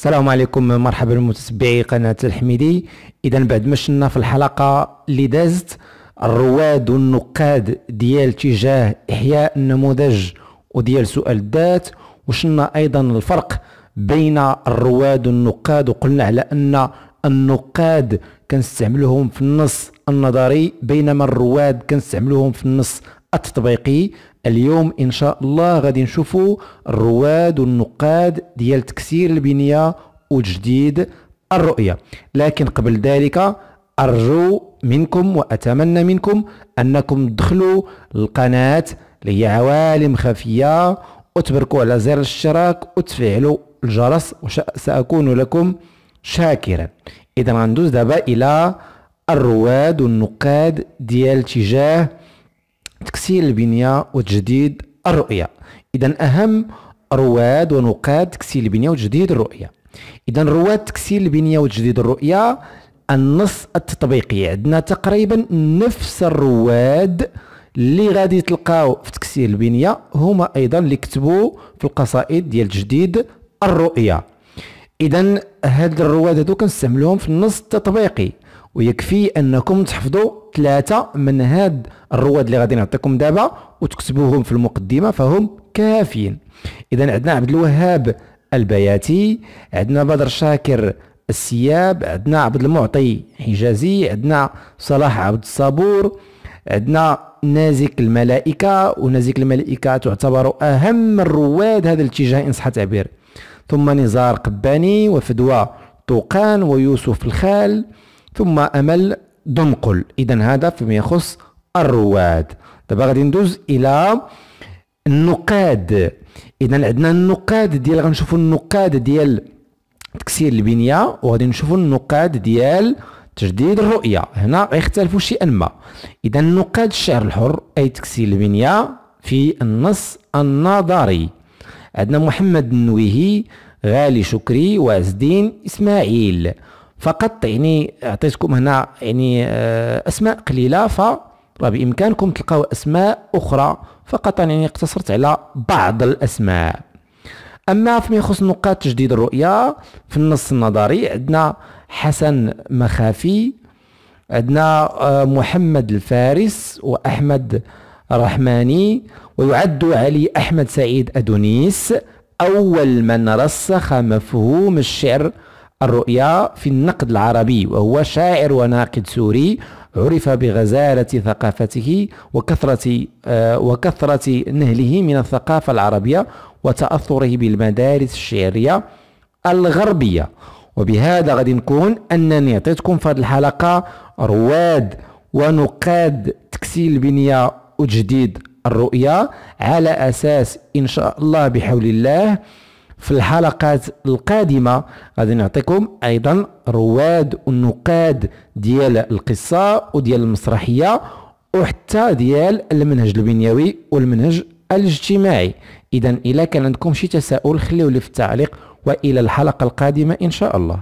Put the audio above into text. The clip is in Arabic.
السلام عليكم مرحبا بمتتبعي قناة الحميدي إذا بعد ما شفنا في الحلقة اللي دازت الرواد والنقاد ديال تجاه إحياء النموذج وديال سؤال الذات وشنا أيضا الفرق بين الرواد والنقاد وقلنا على أن النقاد كنستعملوهم في النص النظري بينما الرواد كنستعملوهم في النص التطبيقي اليوم ان شاء الله غادي نشوفوا الرواد والنقاد ديال تكسير البنيه وتجديد الرؤيه لكن قبل ذلك ارجو منكم واتمنى منكم انكم تدخلوا القناه اللي هي عوالم خفيه وتبركوا على زر الاشتراك وتفعلوا الجرس وساكون لكم شاكرا اذا غندوز دابا الى الرواد والنقاد ديال اتجاه تحسين البنية وتجديد الرؤية إذا أهم رواد ونقاد تكسير البنية وتجديد الرؤية إذا رواد تكسير البنية وتجديد الرؤية النص التطبيقي عندنا تقريبا نفس الرواد اللي غادي تلقاو في تكسير البنية هما أيضا اللي كتبوا في القصائد ديال تجديد الرؤية إذا هاد الرواد هادو كنستعملوهم في النص التطبيقي ويكفي انكم تحفظوا ثلاثه من هاد الرواد اللي غادي نعطيكم دابا وتكتبوهم في المقدمه فهم كافيين اذا عندنا عبد الوهاب البياتي عندنا بدر شاكر السياب عندنا عبد المعطي حجازي عندنا صلاح عبد الصبور عندنا نازك الملائكة ونازك الملائكة تعتبر أهم الرواد هذا الاتجاه إن صح التعبير ثم نزار قباني وفدوى طوقان ويوسف الخال ثم أمل دنقل إذا هذا فيما يخص الرواد دابا غادي ندوز إلى النقاد إذا عندنا النقاد ديال غنشوفوا النقاد ديال تكسير البنية وغادي نشوفوا النقاد ديال تجديد الرؤية هنا غيختلفوا شيئا ما إذا نقاد الشعر الحر أي تكسير البنية في النص النظري عندنا محمد النويهي غالي شكري وعز الدين إسماعيل فقط يعني اعطيتكم هنا يعني آه، اسماء قليله ف بامكانكم تلقاو اسماء اخرى فقط يعني اقتصرت على بعض الاسماء اما فيما يخص نقاط تجديد الرؤيه في النص النظري عندنا حسن مخافي عندنا آه، محمد الفارس واحمد رحماني ويعد علي احمد سعيد ادونيس اول من رسخ مفهوم الشعر الرؤيا في النقد العربي وهو شاعر وناقد سوري عرف بغزالة ثقافته وكثرة آه، وكثرة نهله من الثقافة العربية وتأثره بالمدارس الشعرية الغربية وبهذا غادي نكون أنني عطيتكم في هذه الحلقة رواد ونقاد تكسير البنية وتجديد الرؤية على أساس إن شاء الله بحول الله في الحلقات القادمة غادي نعطيكم أيضا رواد النقاد ديال القصة وديال المسرحية وحتى ديال المنهج البنيوي والمنهج الاجتماعي إذا إلا كان عندكم شي تساؤل خليوه لي في التعليق وإلى الحلقة القادمة إن شاء الله